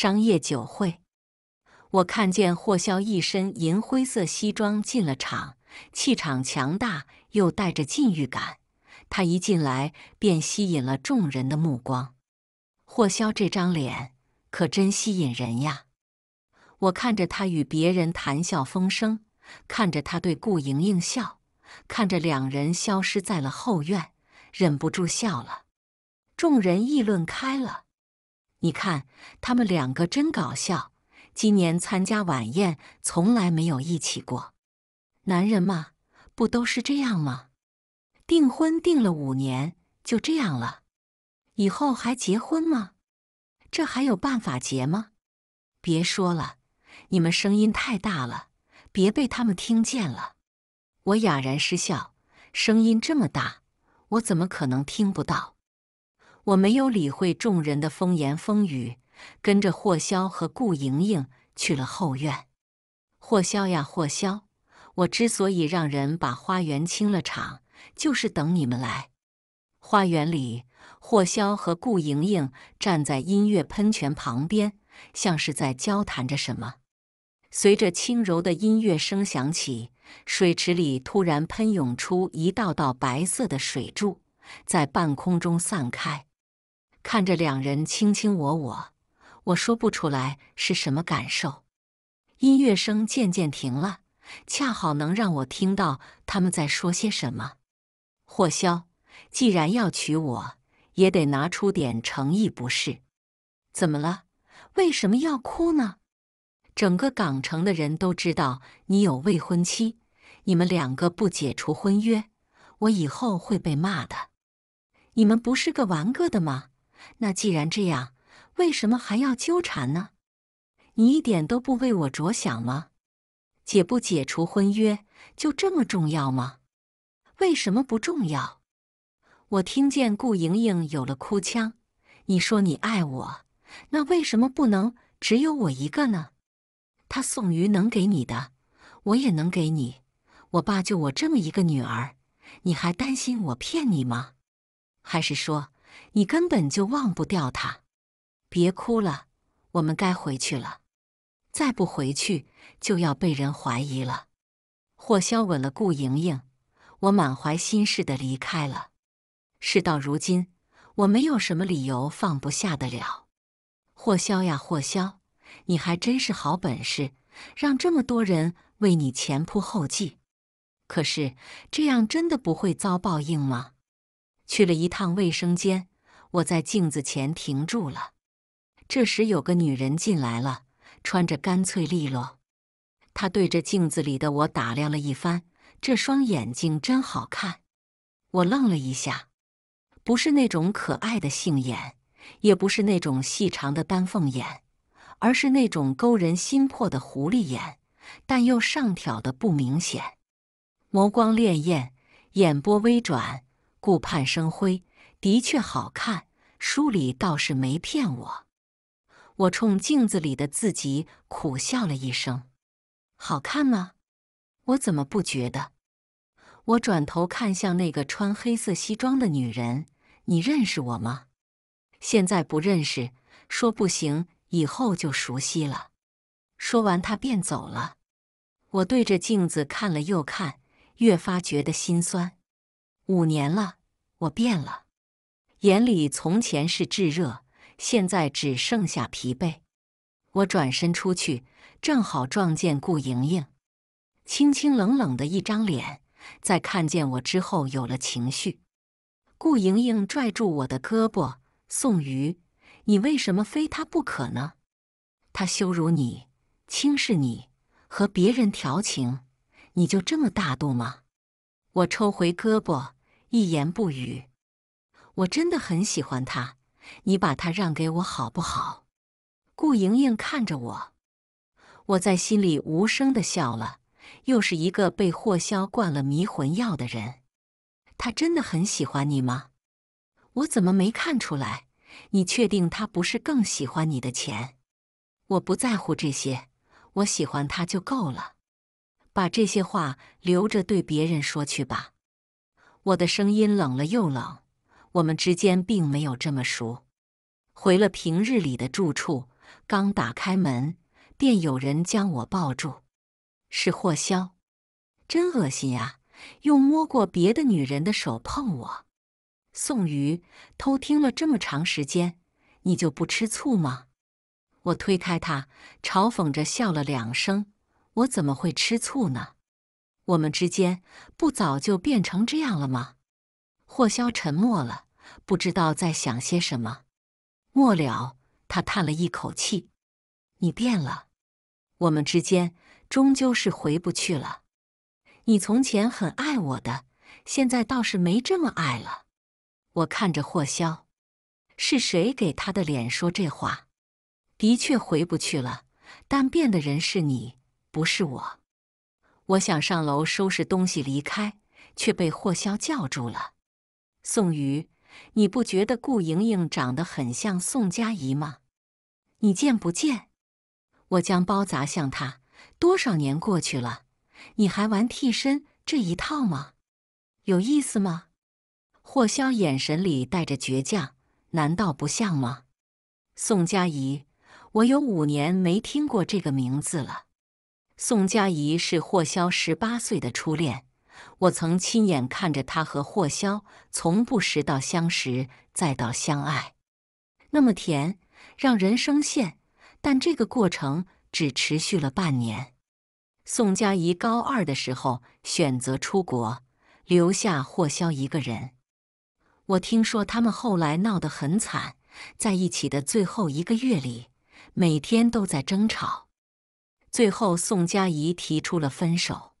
商业酒会，我看见霍骁一身银灰色西装进了场，气场强大又带着禁欲感。他一进来便吸引了众人的目光。霍萧这张脸可真吸引人呀！我看着他与别人谈笑风生，看着他对顾莹莹笑，看着两人消失在了后院，忍不住笑了。众人议论开了。你看，他们两个真搞笑。今年参加晚宴从来没有一起过。男人嘛，不都是这样吗？订婚订了五年，就这样了。以后还结婚吗？这还有办法结吗？别说了，你们声音太大了，别被他们听见了。我哑然失笑，声音这么大，我怎么可能听不到？我没有理会众人的风言风语，跟着霍骁和顾莹莹去了后院。霍骁呀，霍骁，我之所以让人把花园清了场，就是等你们来。花园里，霍骁和顾莹莹站在音乐喷泉旁边，像是在交谈着什么。随着轻柔的音乐声响起，水池里突然喷涌出一道道白色的水柱，在半空中散开。看着两人卿卿我我，我说不出来是什么感受。音乐声渐渐停了，恰好能让我听到他们在说些什么。霍萧，既然要娶我，也得拿出点诚意，不是？怎么了？为什么要哭呢？整个港城的人都知道你有未婚妻，你们两个不解除婚约，我以后会被骂的。你们不是各玩各的吗？那既然这样，为什么还要纠缠呢？你一点都不为我着想吗？解不解除婚约就这么重要吗？为什么不重要？我听见顾莹莹有了哭腔。你说你爱我，那为什么不能只有我一个呢？他宋瑜能给你的，我也能给你。我爸就我这么一个女儿，你还担心我骗你吗？还是说？你根本就忘不掉他，别哭了，我们该回去了。再不回去就要被人怀疑了。霍骁吻了顾莹莹，我满怀心事的离开了。事到如今，我没有什么理由放不下得了。霍骁呀，霍骁，你还真是好本事，让这么多人为你前仆后继。可是这样真的不会遭报应吗？去了一趟卫生间，我在镜子前停住了。这时有个女人进来了，穿着干脆利落。她对着镜子里的我打量了一番，这双眼睛真好看。我愣了一下，不是那种可爱的杏眼，也不是那种细长的丹凤眼，而是那种勾人心魄的狐狸眼，但又上挑的不明显，眸光潋滟，眼波微转。顾盼生辉，的确好看。书里倒是没骗我。我冲镜子里的自己苦笑了一声：“好看吗？我怎么不觉得？”我转头看向那个穿黑色西装的女人：“你认识我吗？”“现在不认识，说不行，以后就熟悉了。”说完，她便走了。我对着镜子看了又看，越发觉得心酸。五年了，我变了，眼里从前是炙热，现在只剩下疲惫。我转身出去，正好撞见顾莹莹，清清冷冷的一张脸，在看见我之后有了情绪。顾莹莹拽住我的胳膊：“宋瑜，你为什么非他不可呢？他羞辱你，轻视你，和别人调情，你就这么大度吗？”我抽回胳膊。一言不语，我真的很喜欢他，你把他让给我好不好？顾莹莹看着我，我在心里无声的笑了。又是一个被霍萧灌了迷魂药的人。他真的很喜欢你吗？我怎么没看出来？你确定他不是更喜欢你的钱？我不在乎这些，我喜欢他就够了。把这些话留着对别人说去吧。我的声音冷了又冷，我们之间并没有这么熟。回了平日里的住处，刚打开门，便有人将我抱住。是霍骁，真恶心呀！用摸过别的女人的手碰我。宋瑜，偷听了这么长时间，你就不吃醋吗？我推开他，嘲讽着笑了两声。我怎么会吃醋呢？我们之间不早就变成这样了吗？霍肖沉默了，不知道在想些什么。末了，他叹了一口气：“你变了，我们之间终究是回不去了。你从前很爱我的，现在倒是没这么爱了。”我看着霍肖，是谁给他的脸说这话？的确回不去了，但变的人是你，不是我。我想上楼收拾东西离开，却被霍骁叫住了。宋瑜，你不觉得顾莹莹长得很像宋佳怡吗？你见不见？我将包砸向他。多少年过去了，你还玩替身这一套吗？有意思吗？霍骁眼神里带着倔强，难道不像吗？宋佳怡，我有五年没听过这个名字了。宋佳怡是霍骁十八岁的初恋，我曾亲眼看着他和霍骁从不识到相识，再到相爱，那么甜，让人生羡。但这个过程只持续了半年。宋佳怡高二的时候选择出国，留下霍骁一个人。我听说他们后来闹得很惨，在一起的最后一个月里，每天都在争吵。最后，宋佳怡提出了分手。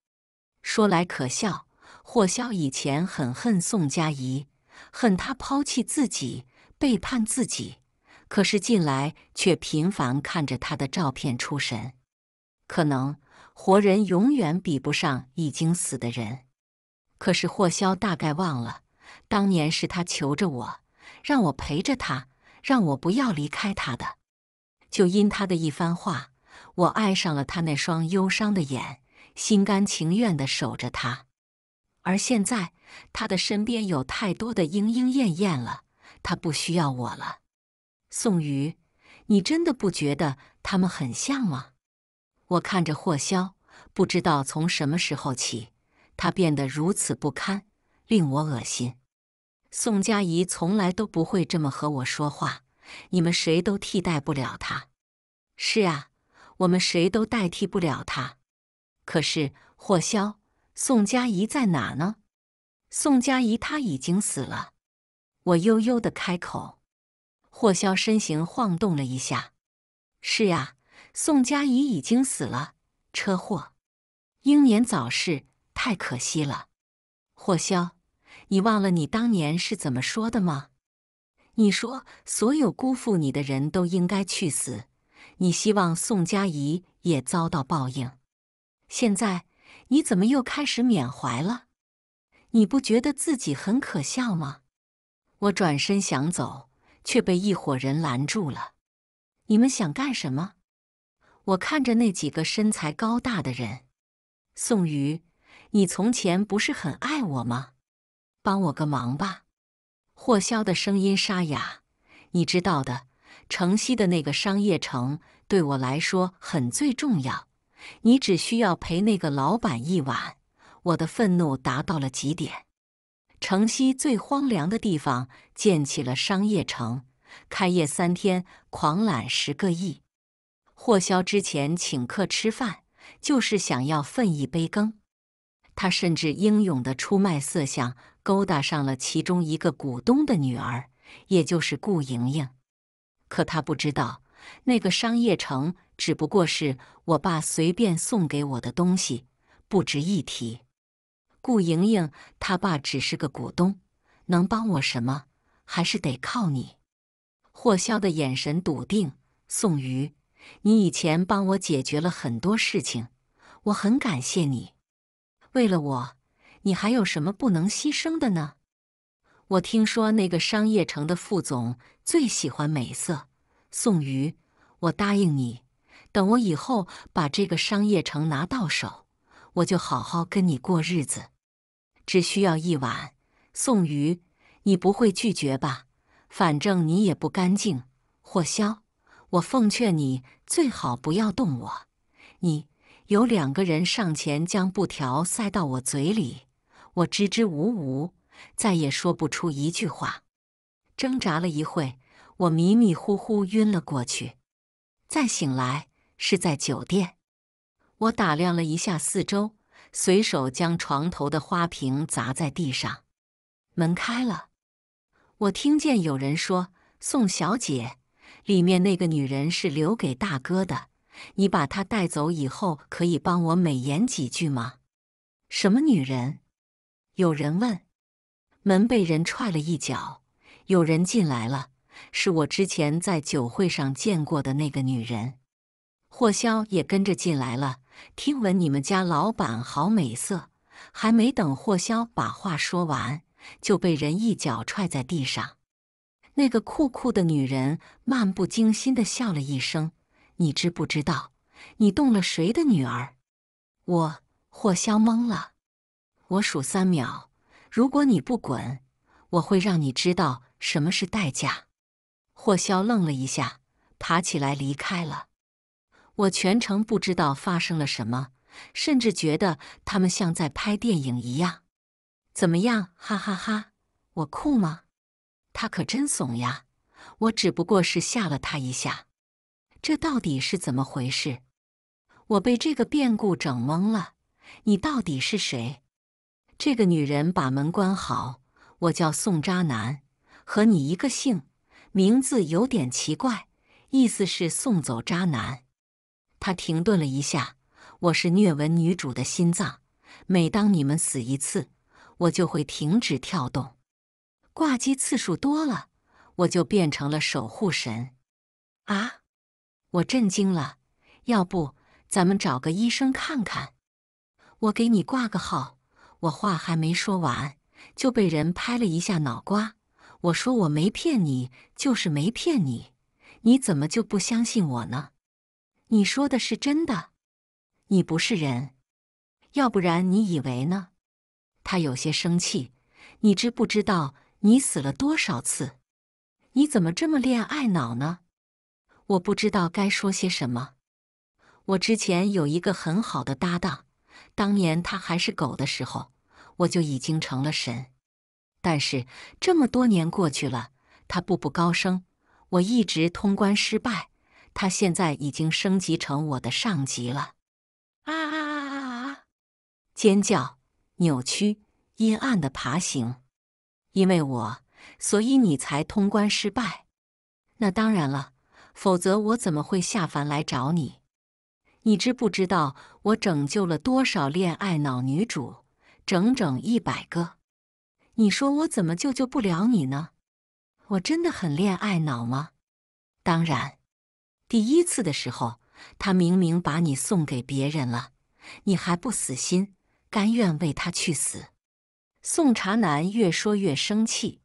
说来可笑，霍骁以前很恨宋佳怡，恨他抛弃自己、背叛自己。可是近来却频繁看着他的照片出神。可能活人永远比不上已经死的人。可是霍骁大概忘了，当年是他求着我，让我陪着他，让我不要离开他的。就因他的一番话。我爱上了他那双忧伤的眼，心甘情愿地守着他。而现在，他的身边有太多的莺莺燕燕了，他不需要我了。宋瑜，你真的不觉得他们很像吗？我看着霍萧，不知道从什么时候起，他变得如此不堪，令我恶心。宋佳怡从来都不会这么和我说话，你们谁都替代不了他。是啊。我们谁都代替不了他。可是霍骁、宋佳怡在哪呢？宋佳怡，他已经死了。我悠悠的开口。霍骁身形晃动了一下。是呀，宋佳怡已经死了，车祸，英年早逝，太可惜了。霍骁，你忘了你当年是怎么说的吗？你说，所有辜负你的人都应该去死。你希望宋佳怡也遭到报应？现在你怎么又开始缅怀了？你不觉得自己很可笑吗？我转身想走，却被一伙人拦住了。你们想干什么？我看着那几个身材高大的人。宋瑜，你从前不是很爱我吗？帮我个忙吧。霍骁的声音沙哑，你知道的。城西的那个商业城对我来说很最重要，你只需要陪那个老板一晚。我的愤怒达到了极点。城西最荒凉的地方建起了商业城，开业三天狂揽十个亿。霍骁之前请客吃饭，就是想要分一杯羹。他甚至英勇的出卖色相，勾搭上了其中一个股东的女儿，也就是顾莹莹。可他不知道，那个商业城只不过是我爸随便送给我的东西，不值一提。顾莹莹，他爸只是个股东，能帮我什么？还是得靠你。霍骁的眼神笃定。宋瑜，你以前帮我解决了很多事情，我很感谢你。为了我，你还有什么不能牺牲的呢？我听说那个商业城的副总最喜欢美色，宋瑜，我答应你，等我以后把这个商业城拿到手，我就好好跟你过日子。只需要一晚，宋瑜，你不会拒绝吧？反正你也不干净。霍萧，我奉劝你最好不要动我。你有两个人上前将布条塞到我嘴里，我支支吾吾。再也说不出一句话，挣扎了一会，我迷迷糊糊晕了过去。再醒来是在酒店，我打量了一下四周，随手将床头的花瓶砸在地上。门开了，我听见有人说：“宋小姐，里面那个女人是留给大哥的，你把她带走以后，可以帮我美言几句吗？”“什么女人？”有人问。门被人踹了一脚，有人进来了，是我之前在酒会上见过的那个女人。霍萧也跟着进来了。听闻你们家老板好美色，还没等霍萧把话说完，就被人一脚踹在地上。那个酷酷的女人漫不经心地笑了一声：“你知不知道，你动了谁的女儿？”我霍萧懵了。我数三秒。如果你不滚，我会让你知道什么是代价。霍骁愣了一下，爬起来离开了。我全程不知道发生了什么，甚至觉得他们像在拍电影一样。怎么样？哈哈哈，我酷吗？他可真怂呀！我只不过是吓了他一下。这到底是怎么回事？我被这个变故整懵了。你到底是谁？这个女人把门关好。我叫宋渣男，和你一个姓，名字有点奇怪，意思是送走渣男。他停顿了一下，我是虐文女主的心脏，每当你们死一次，我就会停止跳动。挂机次数多了，我就变成了守护神。啊！我震惊了。要不咱们找个医生看看？我给你挂个号。我话还没说完，就被人拍了一下脑瓜。我说我没骗你，就是没骗你，你怎么就不相信我呢？你说的是真的？你不是人？要不然你以为呢？他有些生气。你知不知道你死了多少次？你怎么这么恋爱脑呢？我不知道该说些什么。我之前有一个很好的搭档。当年他还是狗的时候，我就已经成了神。但是这么多年过去了，他步步高升，我一直通关失败。他现在已经升级成我的上级了啊！啊啊啊啊！尖叫、扭曲、阴暗的爬行，因为我，所以你才通关失败。那当然了，否则我怎么会下凡来找你？你知不知道我拯救了多少恋爱脑女主？整整一百个！你说我怎么救救不了你呢？我真的很恋爱脑吗？当然。第一次的时候，他明明把你送给别人了，你还不死心，甘愿为他去死。宋茶男越说越生气。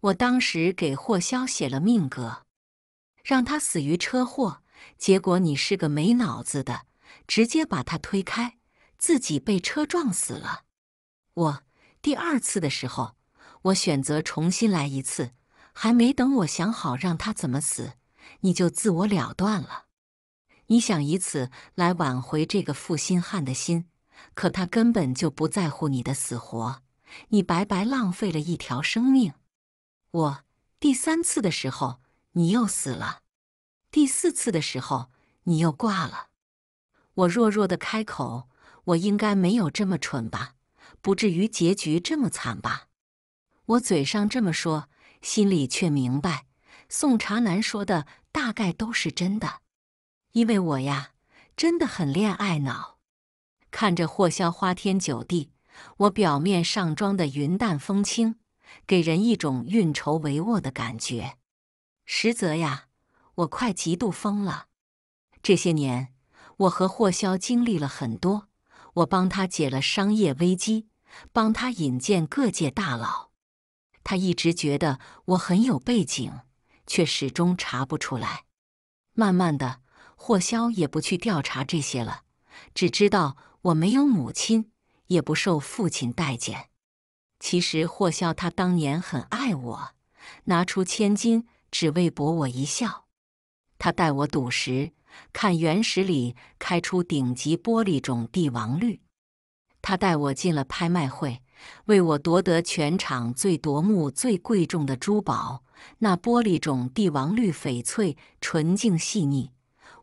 我当时给霍骁写了命格，让他死于车祸。结果你是个没脑子的，直接把他推开，自己被车撞死了。我第二次的时候，我选择重新来一次，还没等我想好让他怎么死，你就自我了断了。你想以此来挽回这个负心汉的心，可他根本就不在乎你的死活，你白白浪费了一条生命。我第三次的时候，你又死了。第四次的时候，你又挂了。我弱弱的开口：“我应该没有这么蠢吧？不至于结局这么惨吧？”我嘴上这么说，心里却明白，宋茶南说的大概都是真的。因为我呀，真的很恋爱脑。看着霍骁花天酒地，我表面上装的云淡风轻，给人一种运筹帷幄的感觉，实则呀。我快嫉妒疯了。这些年，我和霍骁经历了很多。我帮他解了商业危机，帮他引荐各界大佬。他一直觉得我很有背景，却始终查不出来。慢慢的，霍骁也不去调查这些了，只知道我没有母亲，也不受父亲待见。其实，霍骁他当年很爱我，拿出千金只为博我一笑。他带我赌石，看原石里开出顶级玻璃种帝王绿。他带我进了拍卖会，为我夺得全场最夺目、最贵重的珠宝。那玻璃种帝王绿翡翠纯净细腻，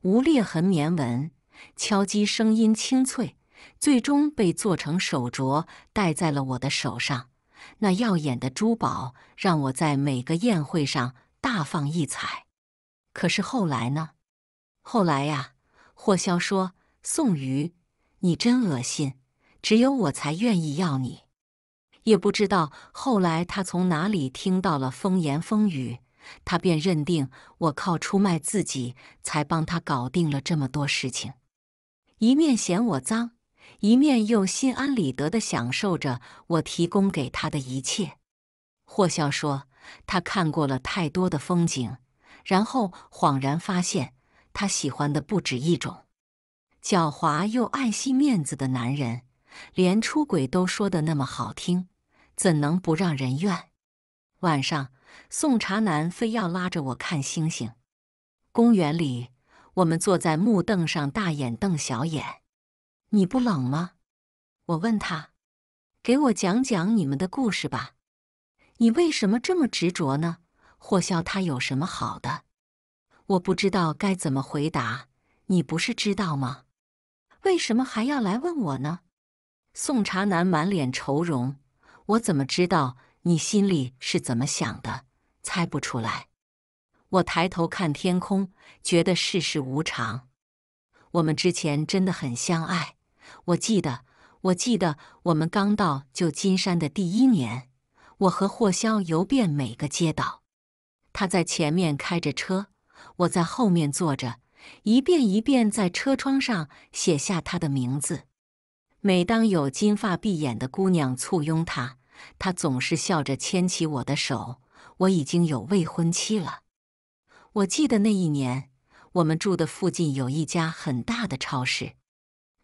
无裂痕棉纹，敲击声音清脆。最终被做成手镯，戴在了我的手上。那耀眼的珠宝让我在每个宴会上大放异彩。可是后来呢？后来呀，霍骁说：“宋瑜，你真恶心，只有我才愿意要你。”也不知道后来他从哪里听到了风言风语，他便认定我靠出卖自己才帮他搞定了这么多事情，一面嫌我脏，一面又心安理得的享受着我提供给他的一切。霍骁说：“他看过了太多的风景。”然后恍然发现，他喜欢的不止一种。狡猾又爱惜面子的男人，连出轨都说的那么好听，怎能不让人怨？晚上，宋茶男非要拉着我看星星。公园里，我们坐在木凳上，大眼瞪小眼。你不冷吗？我问他：“给我讲讲你们的故事吧。你为什么这么执着呢？”霍肖，他有什么好的？我不知道该怎么回答。你不是知道吗？为什么还要来问我呢？宋茶男满脸愁容。我怎么知道你心里是怎么想的？猜不出来。我抬头看天空，觉得世事无常。我们之前真的很相爱。我记得，我记得我们刚到旧金山的第一年，我和霍肖游遍每个街道。他在前面开着车，我在后面坐着，一遍一遍在车窗上写下他的名字。每当有金发碧眼的姑娘簇拥他，他总是笑着牵起我的手。我已经有未婚妻了。我记得那一年，我们住的附近有一家很大的超市。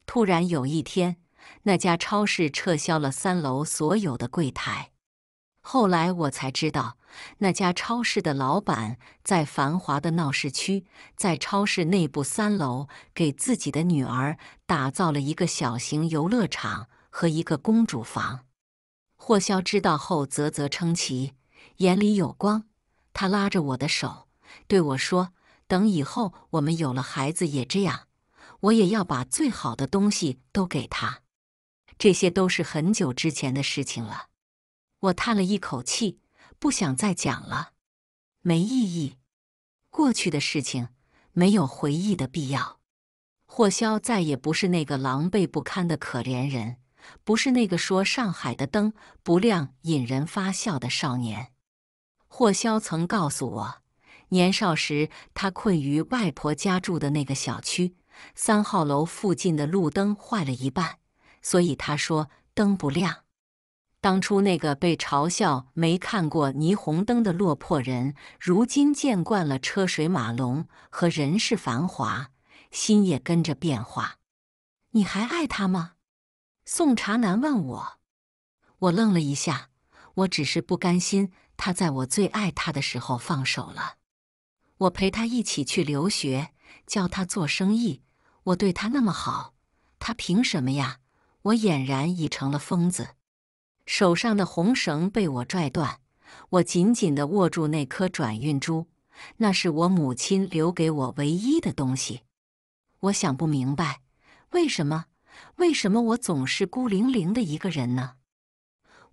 突然有一天，那家超市撤销了三楼所有的柜台。后来我才知道。那家超市的老板在繁华的闹市区，在超市内部三楼给自己的女儿打造了一个小型游乐场和一个公主房。霍骁知道后啧啧称奇，眼里有光。他拉着我的手对我说：“等以后我们有了孩子，也这样，我也要把最好的东西都给他。”这些都是很久之前的事情了。我叹了一口气。不想再讲了，没意义。过去的事情没有回忆的必要。霍骁再也不是那个狼狈不堪的可怜人，不是那个说上海的灯不亮引人发笑的少年。霍骁曾告诉我，年少时他困于外婆家住的那个小区三号楼附近的路灯坏了一半，所以他说灯不亮。当初那个被嘲笑没看过霓虹灯的落魄人，如今见惯了车水马龙和人世繁华，心也跟着变化。你还爱他吗？宋茶南问我。我愣了一下，我只是不甘心他在我最爱他的时候放手了。我陪他一起去留学，教他做生意，我对他那么好，他凭什么呀？我俨然已成了疯子。手上的红绳被我拽断，我紧紧地握住那颗转运珠，那是我母亲留给我唯一的东西。我想不明白，为什么？为什么我总是孤零零的一个人呢？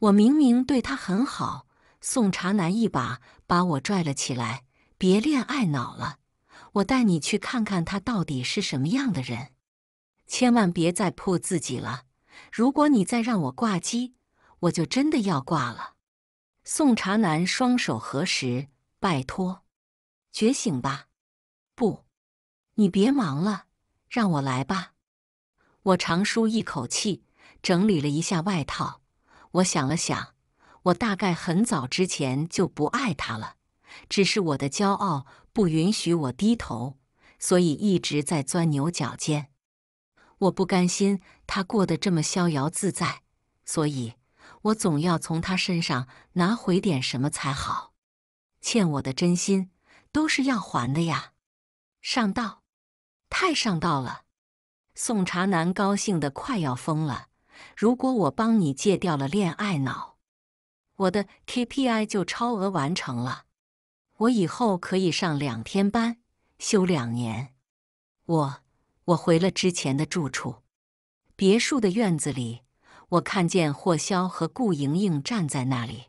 我明明对他很好。宋茶男一把把我拽了起来，别恋爱脑了，我带你去看看他到底是什么样的人，千万别再破自己了。如果你再让我挂机。我就真的要挂了。宋茶男双手合十，拜托，觉醒吧！不，你别忙了，让我来吧。我长舒一口气，整理了一下外套。我想了想，我大概很早之前就不爱他了，只是我的骄傲不允许我低头，所以一直在钻牛角尖。我不甘心他过得这么逍遥自在，所以。我总要从他身上拿回点什么才好，欠我的真心都是要还的呀！上道，太上道了！宋茶男高兴的快要疯了。如果我帮你戒掉了恋爱脑，我的 KPI 就超额完成了。我以后可以上两天班，休两年。我我回了之前的住处，别墅的院子里。我看见霍骁和顾莹莹站在那里。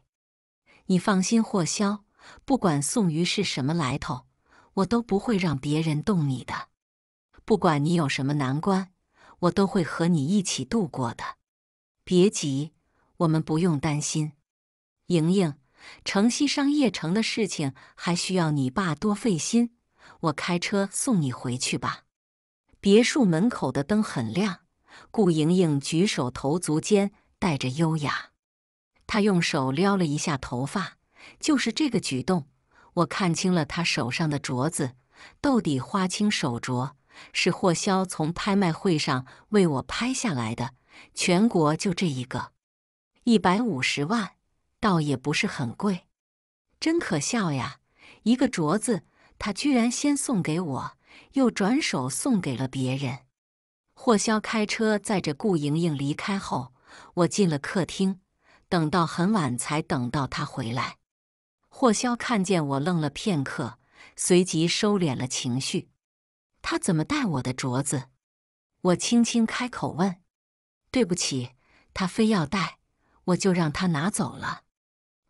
你放心，霍骁，不管宋瑜是什么来头，我都不会让别人动你的。不管你有什么难关，我都会和你一起度过的。别急，我们不用担心。莹莹，城西商业城的事情还需要你爸多费心。我开车送你回去吧。别墅门口的灯很亮。顾莹莹举手投足间带着优雅，她用手撩了一下头发。就是这个举动，我看清了她手上的镯子——豆底花青手镯，是霍骁从拍卖会上为我拍下来的，全国就这一个，一百五十万，倒也不是很贵。真可笑呀，一个镯子，他居然先送给我，又转手送给了别人。霍骁开车载着顾莹莹离开后，我进了客厅，等到很晚才等到他回来。霍骁看见我，愣了片刻，随即收敛了情绪。他怎么戴我的镯子？我轻轻开口问：“对不起，他非要戴，我就让他拿走了。”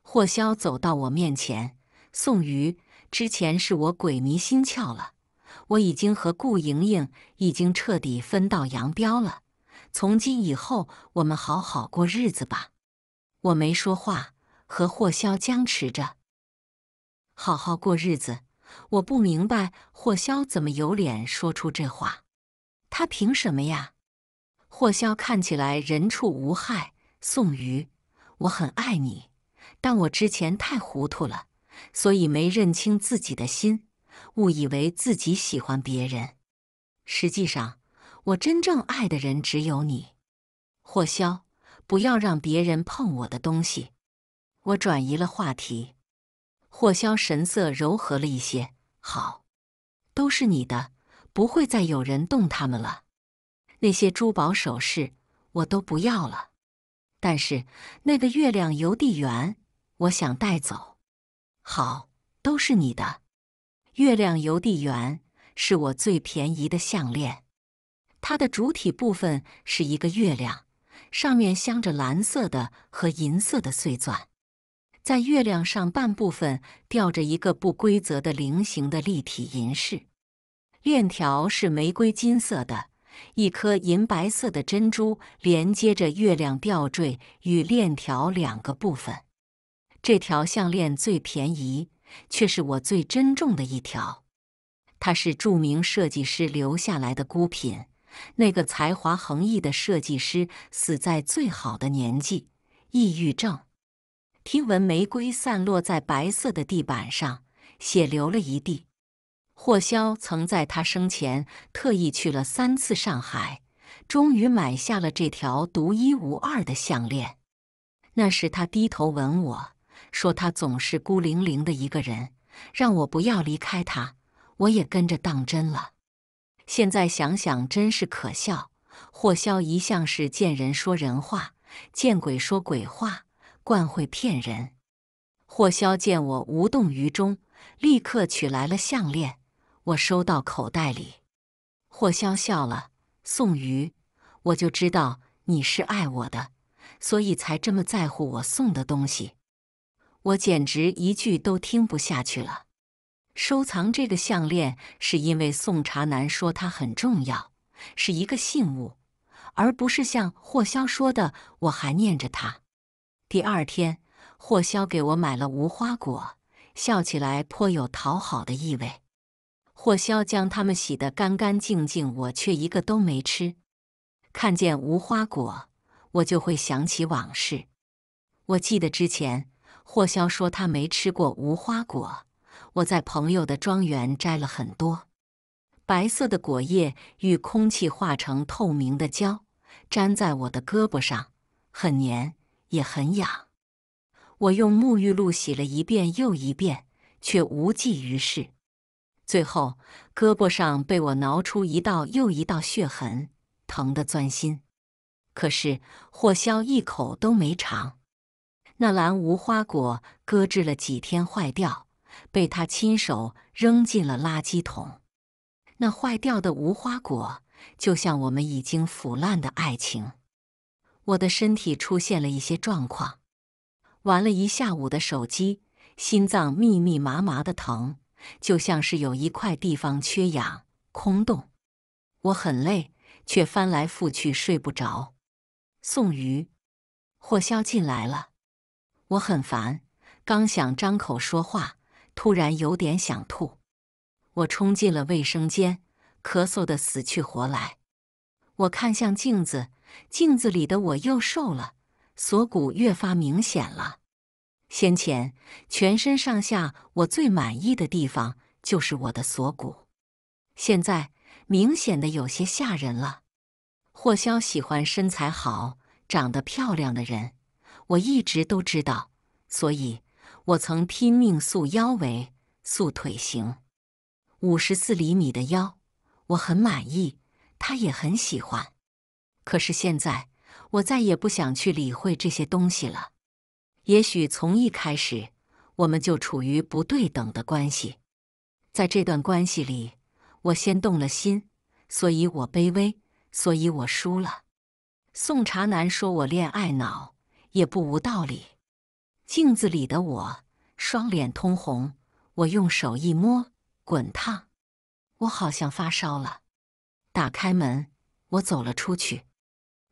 霍骁走到我面前：“宋瑜，之前是我鬼迷心窍了。”我已经和顾莹莹已经彻底分道扬镳了。从今以后，我们好好过日子吧。我没说话，和霍骁僵持着。好好过日子，我不明白霍骁怎么有脸说出这话，他凭什么呀？霍骁看起来人畜无害。宋瑜，我很爱你，但我之前太糊涂了，所以没认清自己的心。误以为自己喜欢别人，实际上我真正爱的人只有你，霍骁，不要让别人碰我的东西。我转移了话题。霍骁神色柔和了一些。好，都是你的，不会再有人动他们了。那些珠宝首饰我都不要了，但是那个月亮邮递员，我想带走。好，都是你的。月亮邮递员是我最便宜的项链。它的主体部分是一个月亮，上面镶着蓝色的和银色的碎钻。在月亮上半部分吊着一个不规则的菱形的立体银饰。链条是玫瑰金色的，一颗银白色的珍珠连接着月亮吊坠与链条两个部分。这条项链最便宜。却是我最珍重的一条，它是著名设计师留下来的孤品。那个才华横溢的设计师死在最好的年纪，抑郁症。听闻玫瑰散落在白色的地板上，血流了一地。霍骁曾在他生前特意去了三次上海，终于买下了这条独一无二的项链。那是他低头吻我。说他总是孤零零的一个人，让我不要离开他。我也跟着当真了。现在想想真是可笑。霍萧一向是见人说人话，见鬼说鬼话，惯会骗人。霍萧见我无动于衷，立刻取来了项链，我收到口袋里。霍萧笑了：“宋瑜，我就知道你是爱我的，所以才这么在乎我送的东西。”我简直一句都听不下去了。收藏这个项链是因为宋茶男说它很重要，是一个信物，而不是像霍肖说的我还念着它。第二天，霍肖给我买了无花果，笑起来颇有讨好的意味。霍肖将它们洗得干干净净，我却一个都没吃。看见无花果，我就会想起往事。我记得之前。霍肖说：“他没吃过无花果。我在朋友的庄园摘了很多，白色的果叶与空气化成透明的胶，粘在我的胳膊上，很黏也很痒。我用沐浴露洗了一遍又一遍，却无济于事。最后，胳膊上被我挠出一道又一道血痕，疼得钻心。可是霍肖一口都没尝。”那篮无花果搁置了几天，坏掉，被他亲手扔进了垃圾桶。那坏掉的无花果，就像我们已经腐烂的爱情。我的身体出现了一些状况，玩了一下午的手机，心脏密密麻麻的疼，就像是有一块地方缺氧、空洞。我很累，却翻来覆去睡不着。宋瑜，霍萧进来了。我很烦，刚想张口说话，突然有点想吐。我冲进了卫生间，咳嗽的死去活来。我看向镜子，镜子里的我又瘦了，锁骨越发明显了。先前全身上下我最满意的地方就是我的锁骨，现在明显的有些吓人了。霍骁喜欢身材好、长得漂亮的人。我一直都知道，所以我曾拼命塑腰围、塑腿型。五十四厘米的腰，我很满意，他也很喜欢。可是现在，我再也不想去理会这些东西了。也许从一开始，我们就处于不对等的关系。在这段关系里，我先动了心，所以我卑微，所以我输了。宋茶男说我恋爱脑。也不无道理。镜子里的我，双脸通红。我用手一摸，滚烫。我好像发烧了。打开门，我走了出去。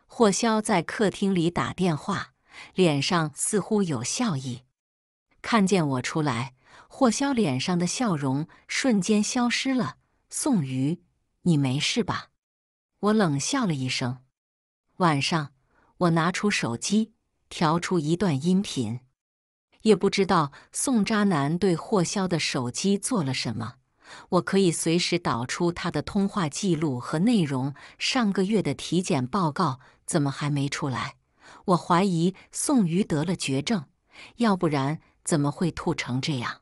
霍骁在客厅里打电话，脸上似乎有笑意。看见我出来，霍骁脸上的笑容瞬间消失了。宋瑜，你没事吧？我冷笑了一声。晚上，我拿出手机。调出一段音频，也不知道宋渣男对霍骁的手机做了什么。我可以随时导出他的通话记录和内容。上个月的体检报告怎么还没出来？我怀疑宋瑜得了绝症，要不然怎么会吐成这样？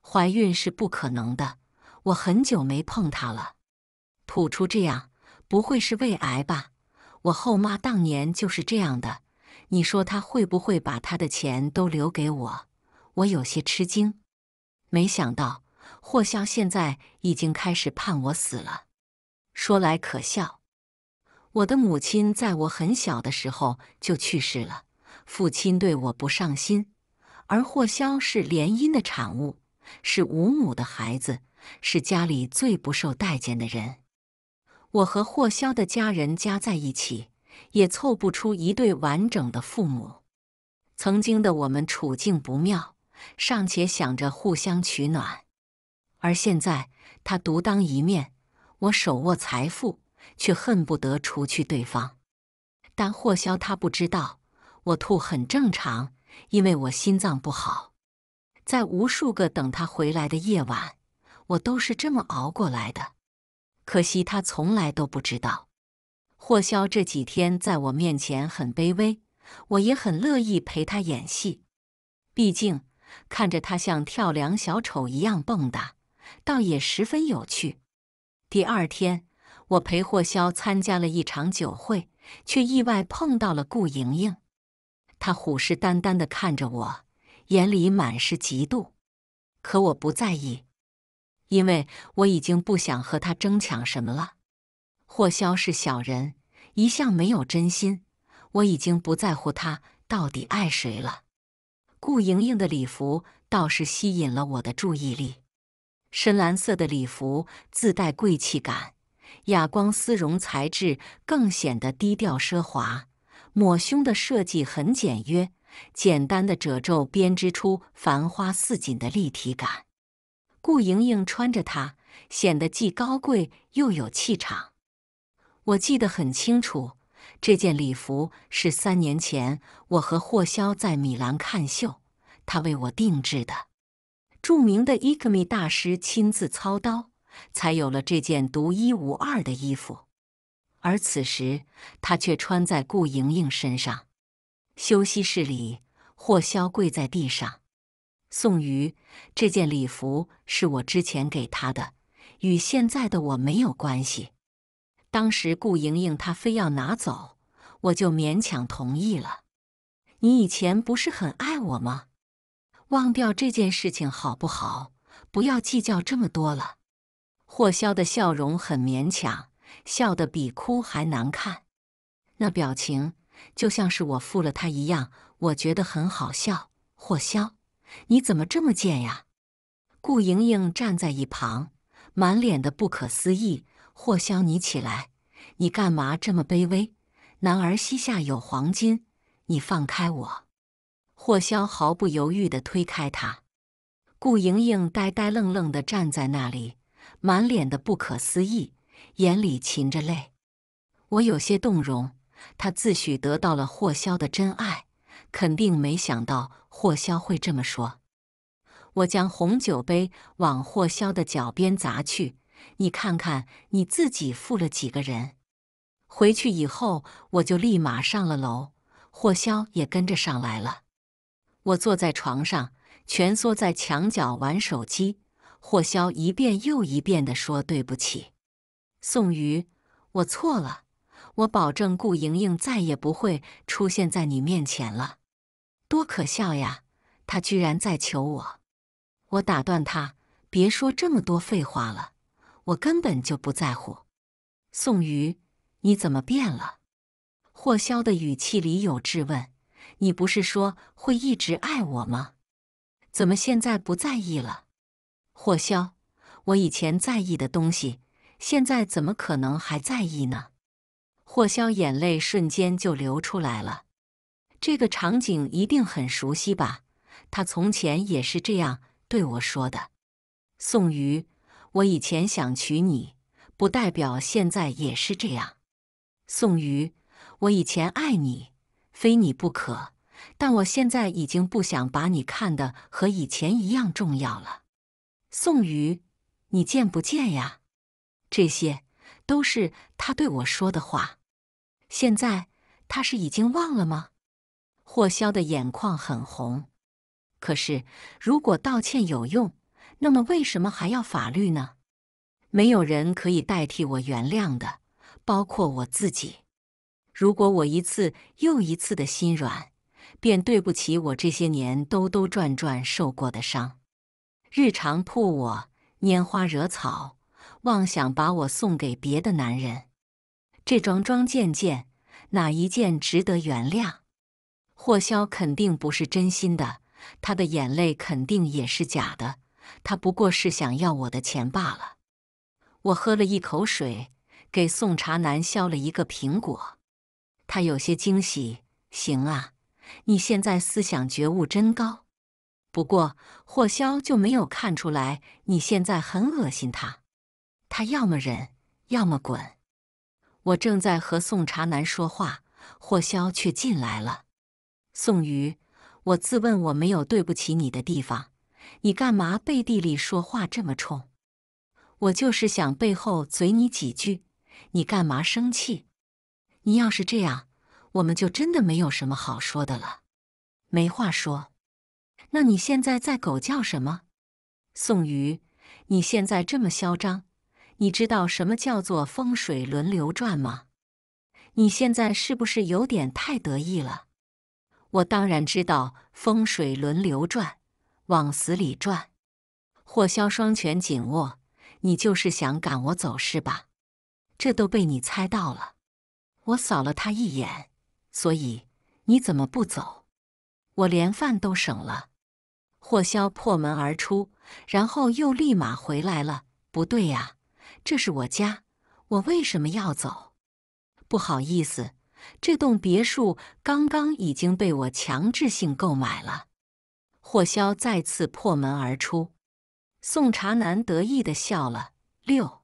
怀孕是不可能的，我很久没碰她了。吐出这样，不会是胃癌吧？我后妈当年就是这样的。你说他会不会把他的钱都留给我？我有些吃惊，没想到霍骁现在已经开始盼我死了。说来可笑，我的母亲在我很小的时候就去世了，父亲对我不上心，而霍骁是联姻的产物，是无母的孩子，是家里最不受待见的人。我和霍骁的家人加在一起。也凑不出一对完整的父母。曾经的我们处境不妙，尚且想着互相取暖；而现在他独当一面，我手握财富，却恨不得除去对方。但霍萧他不知道，我吐很正常，因为我心脏不好。在无数个等他回来的夜晚，我都是这么熬过来的。可惜他从来都不知道。霍骁这几天在我面前很卑微，我也很乐意陪他演戏。毕竟看着他像跳梁小丑一样蹦跶，倒也十分有趣。第二天，我陪霍骁参加了一场酒会，却意外碰到了顾莹莹。她虎视眈眈地看着我，眼里满是嫉妒。可我不在意，因为我已经不想和他争抢什么了。霍萧是小人，一向没有真心。我已经不在乎他到底爱谁了。顾莹莹的礼服倒是吸引了我的注意力。深蓝色的礼服自带贵气感，哑光丝绒材质更显得低调奢华。抹胸的设计很简约，简单的褶皱编织出繁花似锦的立体感。顾莹莹穿着它，显得既高贵又有气场。我记得很清楚，这件礼服是三年前我和霍骁在米兰看秀，他为我定制的。著名的伊 m 米大师亲自操刀，才有了这件独一无二的衣服。而此时，他却穿在顾莹莹身上。休息室里，霍骁跪在地上，宋瑜，这件礼服是我之前给他的，与现在的我没有关系。当时顾莹莹她非要拿走，我就勉强同意了。你以前不是很爱我吗？忘掉这件事情好不好？不要计较这么多了。霍骁的笑容很勉强，笑得比哭还难看，那表情就像是我负了他一样，我觉得很好笑。霍骁，你怎么这么贱呀？顾莹莹站在一旁，满脸的不可思议。霍萧，你起来！你干嘛这么卑微？男儿膝下有黄金，你放开我！霍萧毫不犹豫地推开他。顾莹莹呆呆愣愣地站在那里，满脸的不可思议，眼里噙着泪。我有些动容。她自诩得到了霍萧的真爱，肯定没想到霍萧会这么说。我将红酒杯往霍萧的脚边砸去。你看看你自己负了几个人？回去以后，我就立马上了楼，霍骁也跟着上来了。我坐在床上，蜷缩在墙角玩手机。霍骁一遍又一遍地说：“对不起，宋瑜，我错了，我保证，顾莹莹再也不会出现在你面前了。”多可笑呀！他居然在求我！我打断他：“别说这么多废话了。”我根本就不在乎，宋瑜，你怎么变了？霍骁的语气里有质问。你不是说会一直爱我吗？怎么现在不在意了？霍骁，我以前在意的东西，现在怎么可能还在意呢？霍骁眼泪瞬间就流出来了。这个场景一定很熟悉吧？他从前也是这样对我说的，宋瑜。我以前想娶你，不代表现在也是这样。宋瑜，我以前爱你，非你不可，但我现在已经不想把你看得和以前一样重要了。宋瑜，你见不见呀？这些都是他对我说的话。现在他是已经忘了吗？霍骁的眼眶很红，可是如果道歉有用？那么为什么还要法律呢？没有人可以代替我原谅的，包括我自己。如果我一次又一次的心软，便对不起我这些年兜兜转转受过的伤。日常破我拈花惹草，妄想把我送给别的男人，这桩桩件件，哪一件值得原谅？霍骁肯定不是真心的，他的眼泪肯定也是假的。他不过是想要我的钱罢了。我喝了一口水，给宋茶男削了一个苹果。他有些惊喜：“行啊，你现在思想觉悟真高。”不过霍萧就没有看出来，你现在很恶心他。他要么忍，要么滚。我正在和宋茶男说话，霍萧却进来了。宋瑜，我自问我没有对不起你的地方。你干嘛背地里说话这么冲？我就是想背后嘴你几句。你干嘛生气？你要是这样，我们就真的没有什么好说的了，没话说。那你现在在狗叫什么？宋瑜，你现在这么嚣张，你知道什么叫做风水轮流转吗？你现在是不是有点太得意了？我当然知道风水轮流转。往死里转，霍骁双拳紧握。你就是想赶我走是吧？这都被你猜到了。我扫了他一眼。所以你怎么不走？我连饭都省了。霍骁破门而出，然后又立马回来了。不对呀，这是我家，我为什么要走？不好意思，这栋别墅刚刚已经被我强制性购买了。霍骁再次破门而出，宋茶男得意的笑了。六，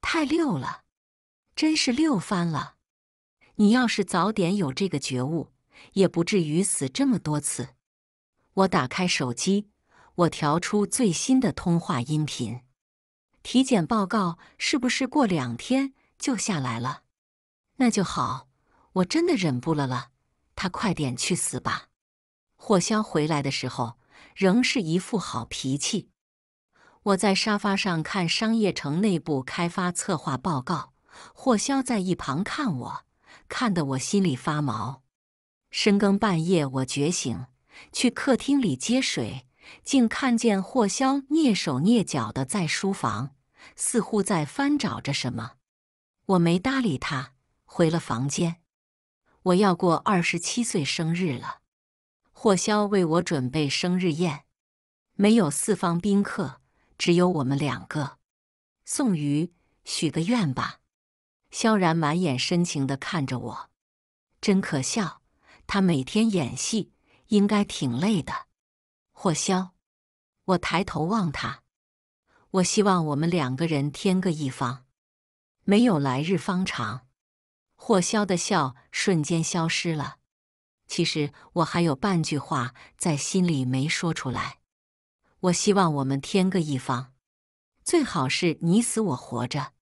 太六了，真是六翻了。你要是早点有这个觉悟，也不至于死这么多次。我打开手机，我调出最新的通话音频。体检报告是不是过两天就下来了？那就好。我真的忍不了了，他快点去死吧。霍骁回来的时候，仍是一副好脾气。我在沙发上看商业城内部开发策划报告，霍骁在一旁看我，看得我心里发毛。深更半夜，我觉醒，去客厅里接水，竟看见霍骁蹑手蹑脚的在书房，似乎在翻找着什么。我没搭理他，回了房间。我要过二十七岁生日了。霍萧为我准备生日宴，没有四方宾客，只有我们两个。宋瑜，许个愿吧。萧然满眼深情的看着我，真可笑。他每天演戏，应该挺累的。霍萧，我抬头望他，我希望我们两个人天各一方，没有来日方长。霍萧的笑瞬间消失了。其实我还有半句话在心里没说出来。我希望我们天各一方，最好是你死我活着。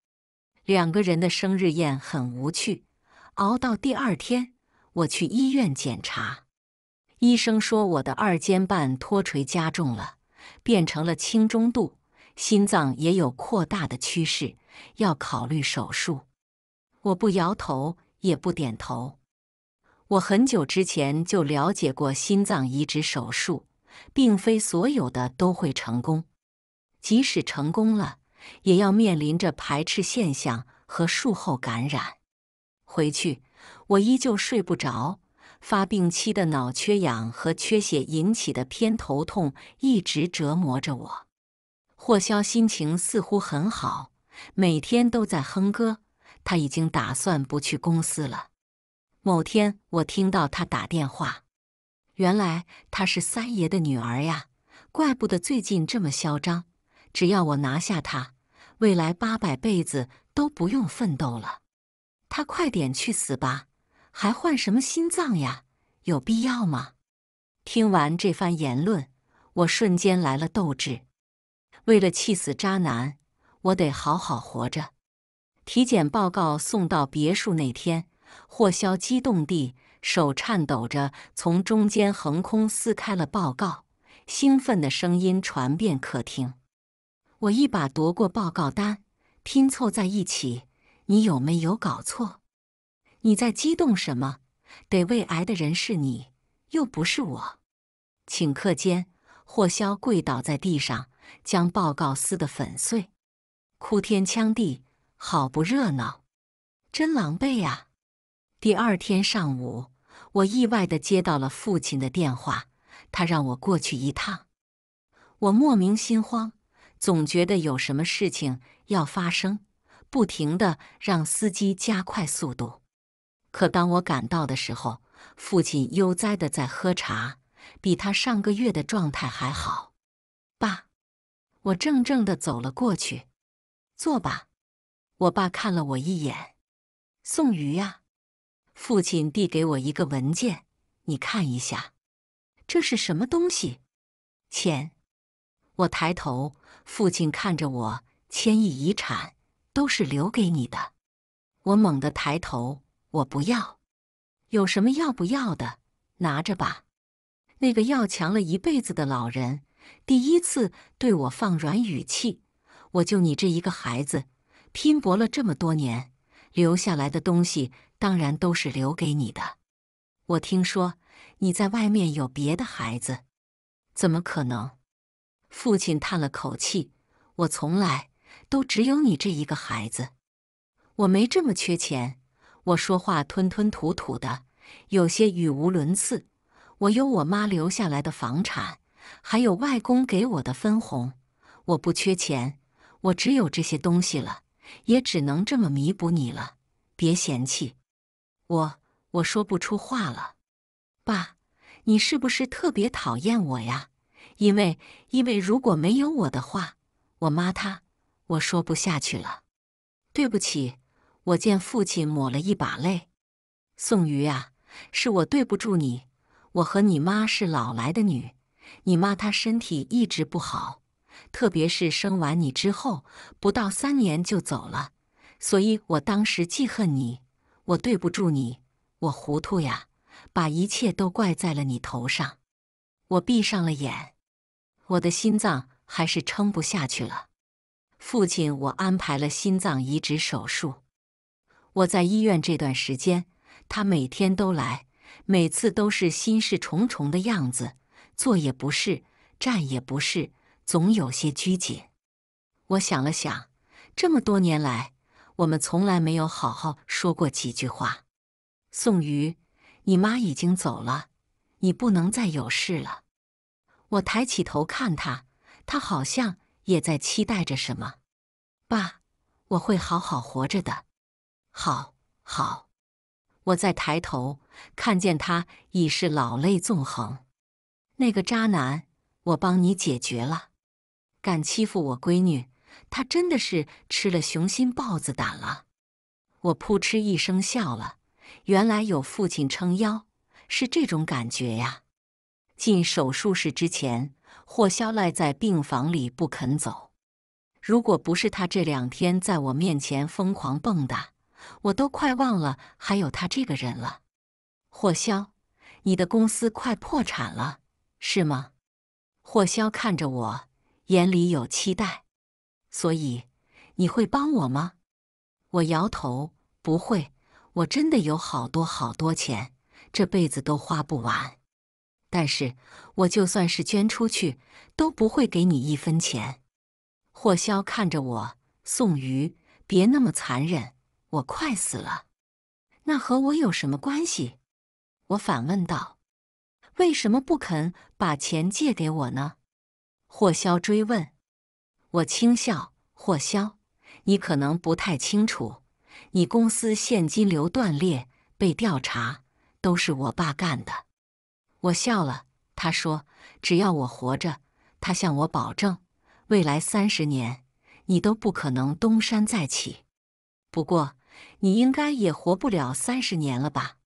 两个人的生日宴很无趣，熬到第二天，我去医院检查，医生说我的二尖瓣脱垂加重了，变成了轻中度，心脏也有扩大的趋势，要考虑手术。我不摇头，也不点头。我很久之前就了解过心脏移植手术，并非所有的都会成功，即使成功了，也要面临着排斥现象和术后感染。回去我依旧睡不着，发病期的脑缺氧和缺血引起的偏头痛一直折磨着我。霍骁心情似乎很好，每天都在哼歌，他已经打算不去公司了。某天，我听到他打电话，原来他是三爷的女儿呀，怪不得最近这么嚣张。只要我拿下他，未来八百辈子都不用奋斗了。他快点去死吧，还换什么心脏呀？有必要吗？听完这番言论，我瞬间来了斗志。为了气死渣男，我得好好活着。体检报告送到别墅那天。霍骁激动地，手颤抖着，从中间横空撕开了报告，兴奋的声音传遍客厅。我一把夺过报告单，拼凑在一起：“你有没有搞错？你在激动什么？得胃癌的人是你，又不是我！”顷刻间，霍骁跪倒在地上，将报告撕得粉碎，哭天抢地，好不热闹，真狼狈啊！第二天上午，我意外的接到了父亲的电话，他让我过去一趟。我莫名心慌，总觉得有什么事情要发生，不停的让司机加快速度。可当我赶到的时候，父亲悠哉的在喝茶，比他上个月的状态还好。爸，我怔怔的走了过去，坐吧。我爸看了我一眼，送鱼呀。父亲递给我一个文件，你看一下，这是什么东西？钱。我抬头，父亲看着我，千亿遗产都是留给你的。我猛地抬头，我不要。有什么要不要的？拿着吧。那个要强了一辈子的老人，第一次对我放软语气。我就你这一个孩子，拼搏了这么多年，留下来的东西。当然都是留给你的。我听说你在外面有别的孩子？怎么可能？父亲叹了口气。我从来都只有你这一个孩子。我没这么缺钱。我说话吞吞吐吐的，有些语无伦次。我有我妈留下来的房产，还有外公给我的分红。我不缺钱。我只有这些东西了，也只能这么弥补你了。别嫌弃。我我说不出话了，爸，你是不是特别讨厌我呀？因为因为如果没有我的话，我妈她，我说不下去了。对不起，我见父亲抹了一把泪。宋瑜啊，是我对不住你。我和你妈是老来的女，你妈她身体一直不好，特别是生完你之后，不到三年就走了，所以我当时记恨你。我对不住你，我糊涂呀，把一切都怪在了你头上。我闭上了眼，我的心脏还是撑不下去了。父亲，我安排了心脏移植手术。我在医院这段时间，他每天都来，每次都是心事重重的样子，坐也不是，站也不是，总有些拘谨。我想了想，这么多年来。我们从来没有好好说过几句话。宋瑜，你妈已经走了，你不能再有事了。我抬起头看他，他好像也在期待着什么。爸，我会好好活着的。好，好。我再抬头看见他已是老泪纵横。那个渣男，我帮你解决了。敢欺负我闺女！他真的是吃了雄心豹子胆了，我扑哧一声笑了。原来有父亲撑腰是这种感觉呀！进手术室之前，霍萧赖在病房里不肯走。如果不是他这两天在我面前疯狂蹦跶，我都快忘了还有他这个人了。霍萧，你的公司快破产了，是吗？霍萧看着我，眼里有期待。所以，你会帮我吗？我摇头，不会。我真的有好多好多钱，这辈子都花不完。但是，我就算是捐出去，都不会给你一分钱。霍骁看着我，宋瑜，别那么残忍，我快死了。那和我有什么关系？我反问道。为什么不肯把钱借给我呢？霍骁追问。我轻笑，霍枭，你可能不太清楚，你公司现金流断裂被调查，都是我爸干的。我笑了，他说：“只要我活着，他向我保证，未来三十年你都不可能东山再起。不过，你应该也活不了三十年了吧？”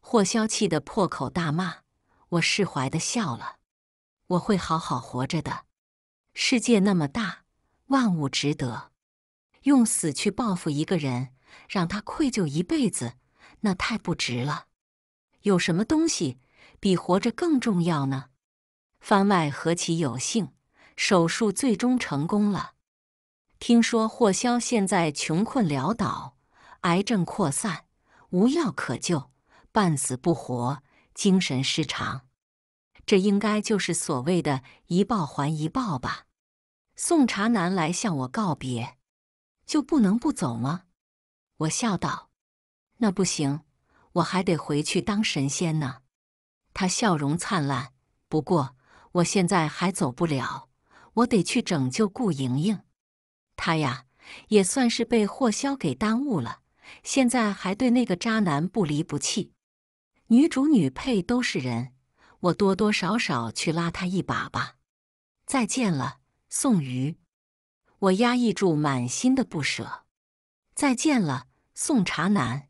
霍枭气得破口大骂，我释怀的笑了，我会好好活着的。世界那么大，万物值得。用死去报复一个人，让他愧疚一辈子，那太不值了。有什么东西比活着更重要呢？番外何其有幸，手术最终成功了。听说霍骁现在穷困潦倒，癌症扩散，无药可救，半死不活，精神失常。这应该就是所谓的一报还一报吧。送茶男来向我告别，就不能不走吗？我笑道：“那不行，我还得回去当神仙呢。”他笑容灿烂。不过我现在还走不了，我得去拯救顾莹莹。她呀，也算是被霍骁给耽误了，现在还对那个渣男不离不弃。女主女配都是人。我多多少少去拉他一把吧。再见了，宋瑜。我压抑住满心的不舍。再见了，宋茶南。